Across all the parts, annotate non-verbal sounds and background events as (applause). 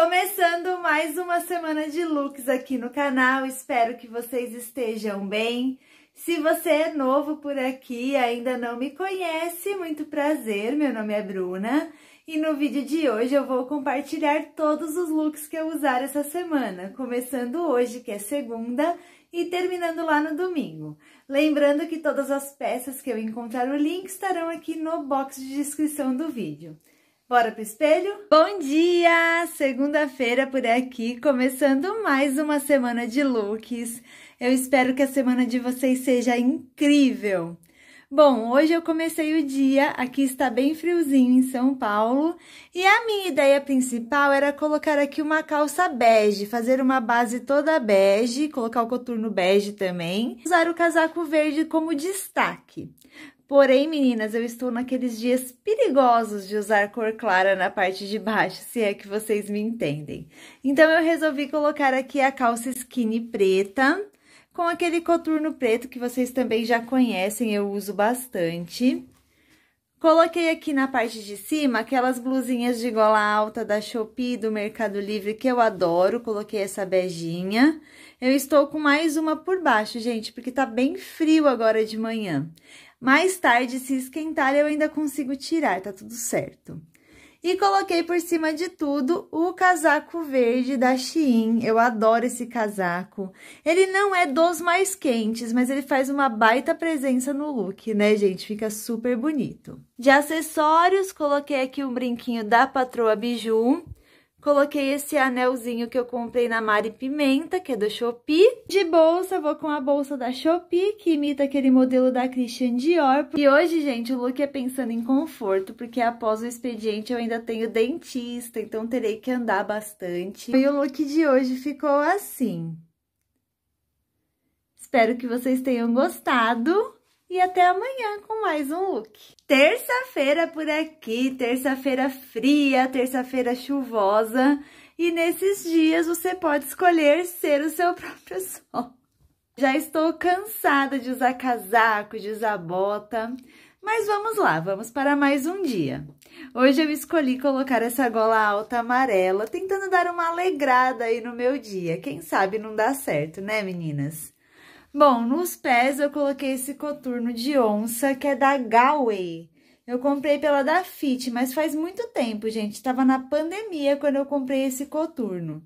Começando mais uma semana de looks aqui no canal, espero que vocês estejam bem. Se você é novo por aqui e ainda não me conhece, muito prazer, meu nome é Bruna. E no vídeo de hoje eu vou compartilhar todos os looks que eu usar essa semana, começando hoje, que é segunda, e terminando lá no domingo. Lembrando que todas as peças que eu encontrar o link estarão aqui no box de descrição do vídeo. Bora pro espelho? Bom dia! Segunda-feira por aqui, começando mais uma semana de looks. Eu espero que a semana de vocês seja incrível. Bom, hoje eu comecei o dia, aqui está bem friozinho em São Paulo, e a minha ideia principal era colocar aqui uma calça bege, fazer uma base toda bege, colocar o coturno bege também, usar o casaco verde como destaque. Porém, meninas, eu estou naqueles dias perigosos de usar cor clara na parte de baixo, se é que vocês me entendem. Então, eu resolvi colocar aqui a calça skinny preta, com aquele coturno preto que vocês também já conhecem, eu uso bastante. Coloquei aqui na parte de cima aquelas blusinhas de gola alta da Shopee, do Mercado Livre, que eu adoro. Coloquei essa beijinha. Eu estou com mais uma por baixo, gente, porque tá bem frio agora de manhã. Mais tarde, se esquentar, eu ainda consigo tirar, tá tudo certo. E coloquei por cima de tudo o casaco verde da Shein. Eu adoro esse casaco. Ele não é dos mais quentes, mas ele faz uma baita presença no look, né, gente? Fica super bonito. De acessórios, coloquei aqui um brinquinho da Patroa Biju. Coloquei esse anelzinho que eu comprei na Mari Pimenta, que é do Shopee. De bolsa, vou com a bolsa da Shopee, que imita aquele modelo da Christian Dior. E hoje, gente, o look é pensando em conforto, porque após o expediente eu ainda tenho dentista, então terei que andar bastante. E o look de hoje ficou assim. Espero que vocês tenham gostado e até amanhã com mais um look. Terça-feira por aqui, terça-feira fria, terça-feira chuvosa. E nesses dias você pode escolher ser o seu (laughs) próprio sol. Já estou cansada de usar casaco, de usar bota. Mas vamos lá, vamos para mais um dia. Hoje eu escolhi colocar essa gola alta amarela, tentando dar uma alegrada aí no meu dia. Quem sabe não dá certo, né, meninas? Bom, nos pés eu coloquei esse coturno de onça, que é da Galway. Eu comprei pela da Fit, mas faz muito tempo, gente. Estava na pandemia quando eu comprei esse coturno.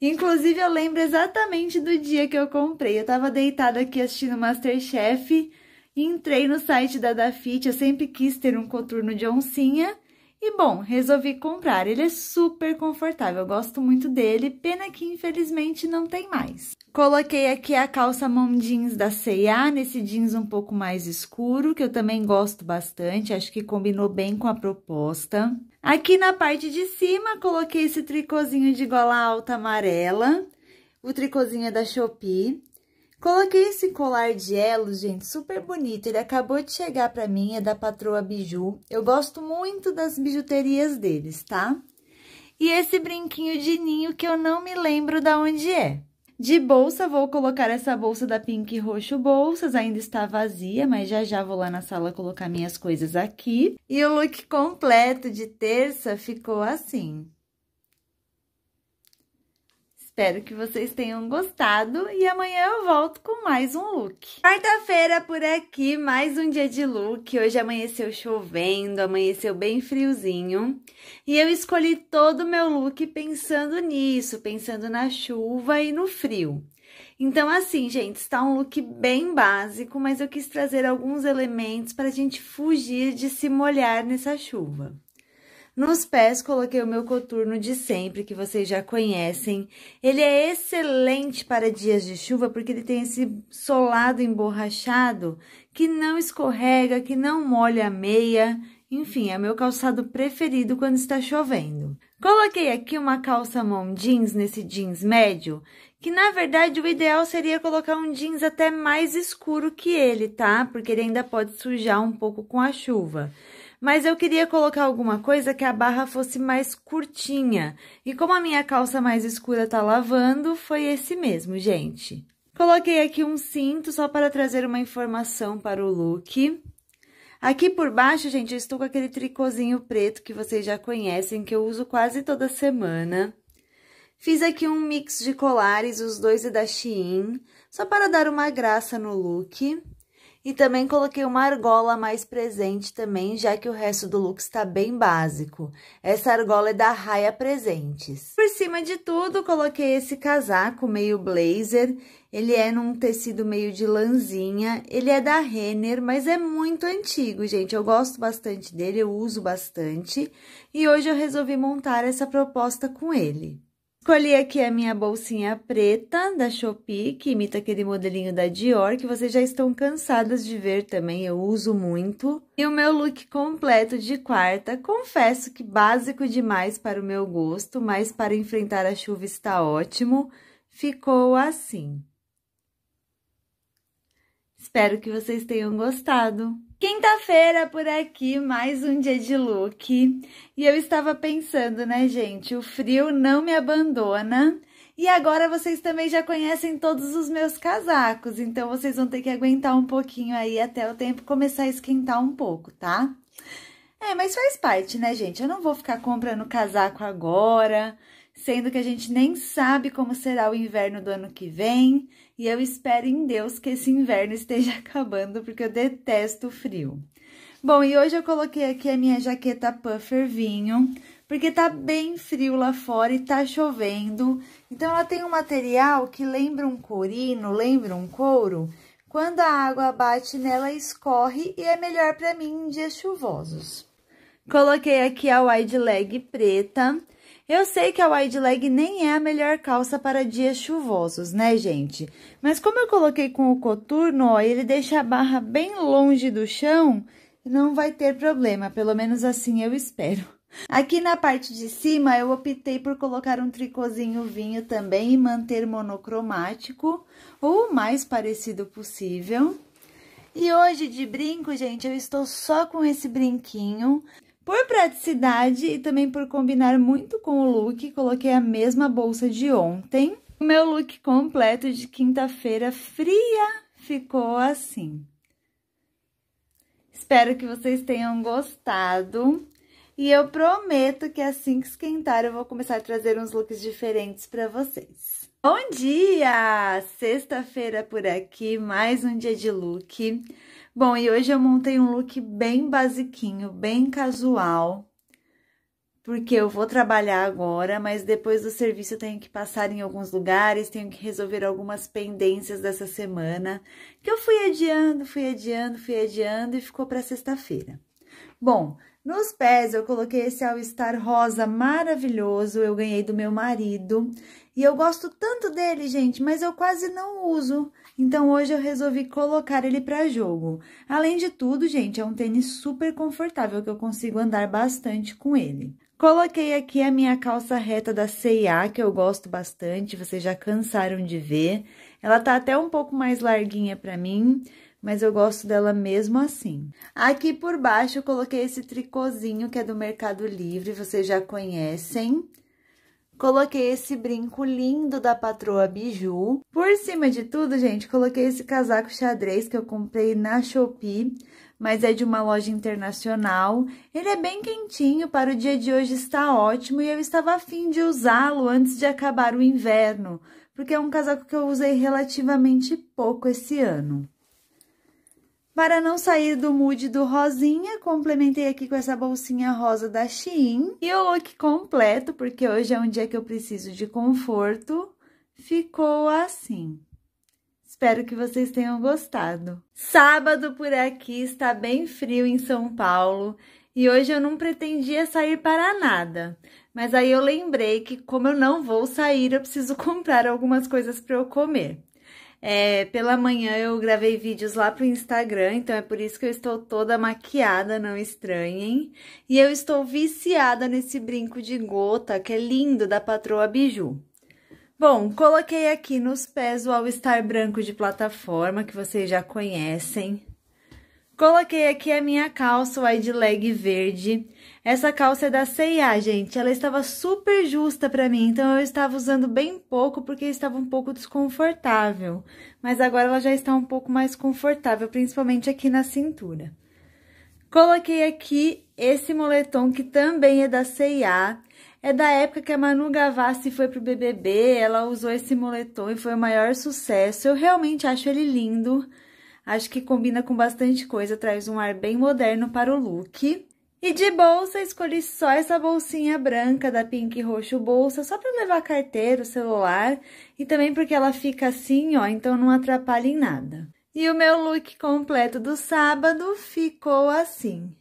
Inclusive, eu lembro exatamente do dia que eu comprei. Eu estava deitada aqui assistindo Masterchef, entrei no site da Dafit, eu sempre quis ter um coturno de oncinha, e bom, resolvi comprar. Ele é super confortável, eu gosto muito dele. Pena que infelizmente não tem mais. Coloquei aqui a calça mom jeans da C&A, nesse jeans um pouco mais escuro, que eu também gosto bastante, acho que combinou bem com a proposta. Aqui na parte de cima, coloquei esse tricôzinho de gola alta amarela, o tricôzinho é da Shopee. Coloquei esse colar de elos, gente, super bonito. Ele acabou de chegar pra mim, é da Patroa Biju. Eu gosto muito das bijuterias deles, tá? E esse brinquinho de ninho que eu não me lembro da onde é. De bolsa, vou colocar essa bolsa da Pink Roxo Bolsas, ainda está vazia, mas já já vou lá na sala colocar minhas coisas aqui. E o look completo de terça ficou assim. Espero que vocês tenham gostado e amanhã eu volto com mais um look. Quarta-feira por aqui, mais um dia de look. Hoje amanheceu chovendo, amanheceu bem friozinho. E eu escolhi todo o meu look pensando nisso, pensando na chuva e no frio. Então, assim, gente, está um look bem básico, mas eu quis trazer alguns elementos para a gente fugir de se molhar nessa chuva. Nos pés coloquei o meu coturno de sempre, que vocês já conhecem. Ele é excelente para dias de chuva, porque ele tem esse solado emborrachado que não escorrega, que não molha a meia. Enfim, é meu calçado preferido quando está chovendo. Coloquei aqui uma calça mão jeans nesse jeans médio, que na verdade o ideal seria colocar um jeans até mais escuro que ele, tá? Porque ele ainda pode sujar um pouco com a chuva mas eu queria colocar alguma coisa que a barra fosse mais curtinha. E como a minha calça mais escura tá lavando, foi esse mesmo, gente. Coloquei aqui um cinto só para trazer uma informação para o look. Aqui por baixo, gente, eu estou com aquele tricôzinho preto que vocês já conhecem, que eu uso quase toda semana. Fiz aqui um mix de colares, os dois e da Shein, só para dar uma graça no look. E também coloquei uma argola mais presente também, já que o resto do look está bem básico. Essa argola é da Raia Presentes. Por cima de tudo, coloquei esse casaco meio blazer. Ele é num tecido meio de lãzinha. Ele é da Renner, mas é muito antigo, gente. Eu gosto bastante dele, eu uso bastante. E hoje eu resolvi montar essa proposta com ele. Escolhi aqui a minha bolsinha preta da Shopee, que imita aquele modelinho da Dior, que vocês já estão cansadas de ver também, eu uso muito. E o meu look completo de quarta, confesso que básico demais para o meu gosto, mas para enfrentar a chuva está ótimo. Ficou assim. Espero que vocês tenham gostado. Quinta-feira por aqui, mais um dia de look. E eu estava pensando, né, gente? O frio não me abandona. E agora vocês também já conhecem todos os meus casacos, então vocês vão ter que aguentar um pouquinho aí até o tempo começar a esquentar um pouco, tá? É, mas faz parte, né, gente? Eu não vou ficar comprando casaco agora sendo que a gente nem sabe como será o inverno do ano que vem, e eu espero em Deus que esse inverno esteja (laughs) acabando, porque eu detesto o frio. Bom, e hoje eu coloquei aqui a minha jaqueta puffer vinho, porque tá bem frio lá fora e tá chovendo. Então ela tem um material que lembra um corino, lembra um couro. Quando a água bate nela, escorre e é melhor para mim em dias chuvosos. Coloquei aqui a wide leg preta, eu sei que a wide leg nem é a melhor calça para dias chuvosos, né, gente? Mas como eu coloquei com o coturno, ó, ele deixa a barra bem longe do chão, não vai ter problema, pelo menos assim eu espero. Aqui na parte de cima, eu optei por colocar um tricôzinho vinho também e manter monocromático, ou o mais parecido possível. E hoje, de brinco, gente, eu estou só com esse brinquinho. Por praticidade e também por combinar muito com o look, coloquei a mesma bolsa de ontem. O meu look completo de quinta-feira fria ficou assim. Espero que vocês tenham gostado. E eu prometo que assim que esquentar, eu vou começar a trazer uns looks diferentes para vocês. Bom dia! Sexta-feira por aqui, mais um dia de look. Bom, e hoje eu montei um look bem basiquinho, bem casual, porque eu vou trabalhar agora, mas depois do serviço eu tenho que passar em alguns lugares, tenho que resolver algumas pendências dessa semana, que eu fui adiando, fui adiando, fui adiando e ficou para sexta-feira. Bom, nos pés eu coloquei esse All Star rosa maravilhoso, eu ganhei do meu marido, e eu gosto tanto dele, gente, mas eu quase não uso. Então hoje eu resolvi colocar ele para jogo. Além de tudo, gente, é um tênis super confortável que eu consigo andar bastante com ele. Coloquei aqui a minha calça reta da C&A, que eu gosto bastante, vocês já cansaram de ver. Ela tá até um pouco mais larguinha para mim, mas eu gosto dela mesmo assim. Aqui por baixo eu coloquei esse tricôzinho que é do Mercado Livre, vocês já conhecem. Coloquei esse brinco lindo da patroa Biju. Por cima de tudo, gente, coloquei esse casaco xadrez que eu comprei na Shopee, mas é de uma loja internacional. Ele é bem quentinho, para o dia de hoje está ótimo e eu estava afim de usá-lo antes de acabar o inverno, porque é um casaco que eu usei relativamente pouco esse ano. Para não sair do mood do rosinha, complementei aqui com essa bolsinha rosa da Shein. E o look completo, porque hoje é um dia que eu preciso de conforto, ficou assim. Espero que vocês tenham gostado. Sábado por aqui está bem frio em São Paulo e hoje eu não pretendia sair para nada. Mas aí eu lembrei que como eu não vou sair, eu preciso (laughs) comprar algumas coisas para eu comer. É, pela manhã eu gravei vídeos lá pro Instagram, então é por isso que eu estou toda maquiada, não estranhem. E eu estou viciada nesse brinco de gota, que é lindo, da Patroa Biju. Bom, coloquei aqui nos pés o All Star branco de plataforma, que vocês já conhecem. Coloquei aqui a minha calça wide leg verde. Essa calça é da C&A, gente. Ela estava super justa para mim, então eu estava usando bem pouco porque estava um pouco desconfortável. Mas agora ela já está um pouco mais confortável, principalmente aqui na cintura. Coloquei aqui esse moletom que também é da C&A. É da época que a Manu Gavassi foi pro BBB, ela usou esse moletom e foi o maior sucesso. Eu realmente acho ele lindo. Acho que combina com bastante coisa, traz um ar bem moderno para o look. E de bolsa, escolhi só essa bolsinha branca da Pink Roxo Bolsa, só para levar carteira, celular, e também porque ela fica assim, ó, então não atrapalha em nada. E o meu look completo do sábado ficou assim.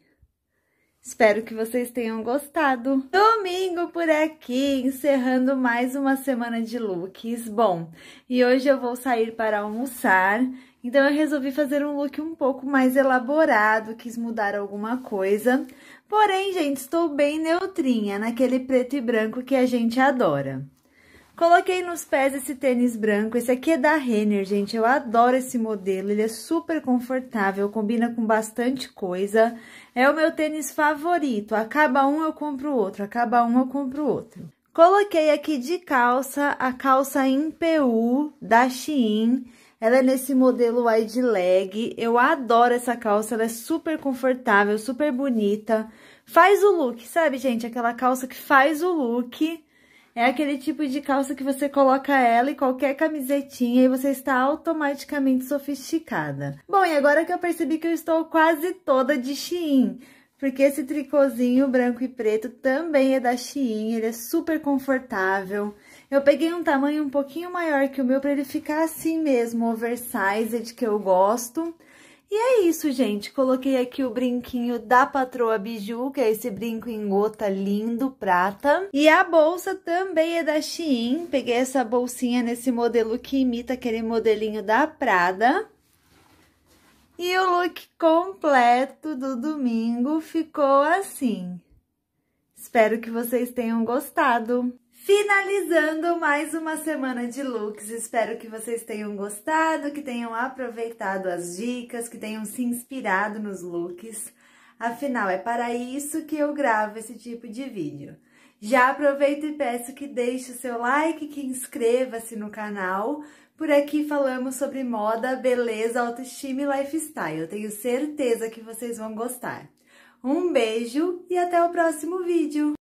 Espero que vocês tenham gostado. Domingo por aqui, encerrando mais uma semana de looks. Bom, e hoje eu vou sair para almoçar. Então eu resolvi fazer um look um pouco mais elaborado, quis mudar alguma coisa. Porém, gente, estou bem neutrinha, naquele preto e branco que a gente adora. Coloquei nos pés esse tênis branco, esse aqui é da Renner, gente, eu adoro esse modelo, ele é super confortável, combina com bastante coisa, é o meu tênis favorito, acaba um eu compro outro, acaba um eu compro outro. Coloquei aqui de calça, a calça em PU da Shein, ela é nesse modelo wide leg. Eu adoro essa calça, ela é super confortável, super bonita. Faz o look, sabe, gente? Aquela calça que faz o look. É aquele tipo de calça que você coloca ela e qualquer camisetinha e você está automaticamente sofisticada. Bom, e agora que eu percebi que eu estou quase toda de Shein, porque esse tricôzinho branco e preto também é da Shein, ele é super confortável. Eu peguei um tamanho um pouquinho maior que o meu para ele ficar assim mesmo, oversized, que eu gosto. E é isso, gente. Coloquei aqui o brinquinho da Patroa Biju, que é esse brinco em gota lindo, prata. E a bolsa também é da Shein. Peguei essa bolsinha nesse modelo que imita aquele modelinho da Prada. E o look completo do domingo ficou assim. Espero que vocês tenham gostado. Finalizando mais uma semana de looks, espero que vocês tenham gostado, que tenham aproveitado as dicas, que tenham se inspirado nos looks. Afinal, é para isso que eu gravo esse tipo de vídeo. Já aproveito e peço que deixe o seu like, que inscreva-se no canal. Por aqui falamos sobre moda, beleza, autoestima e lifestyle. Eu tenho certeza que vocês vão gostar. Um beijo e até o próximo vídeo!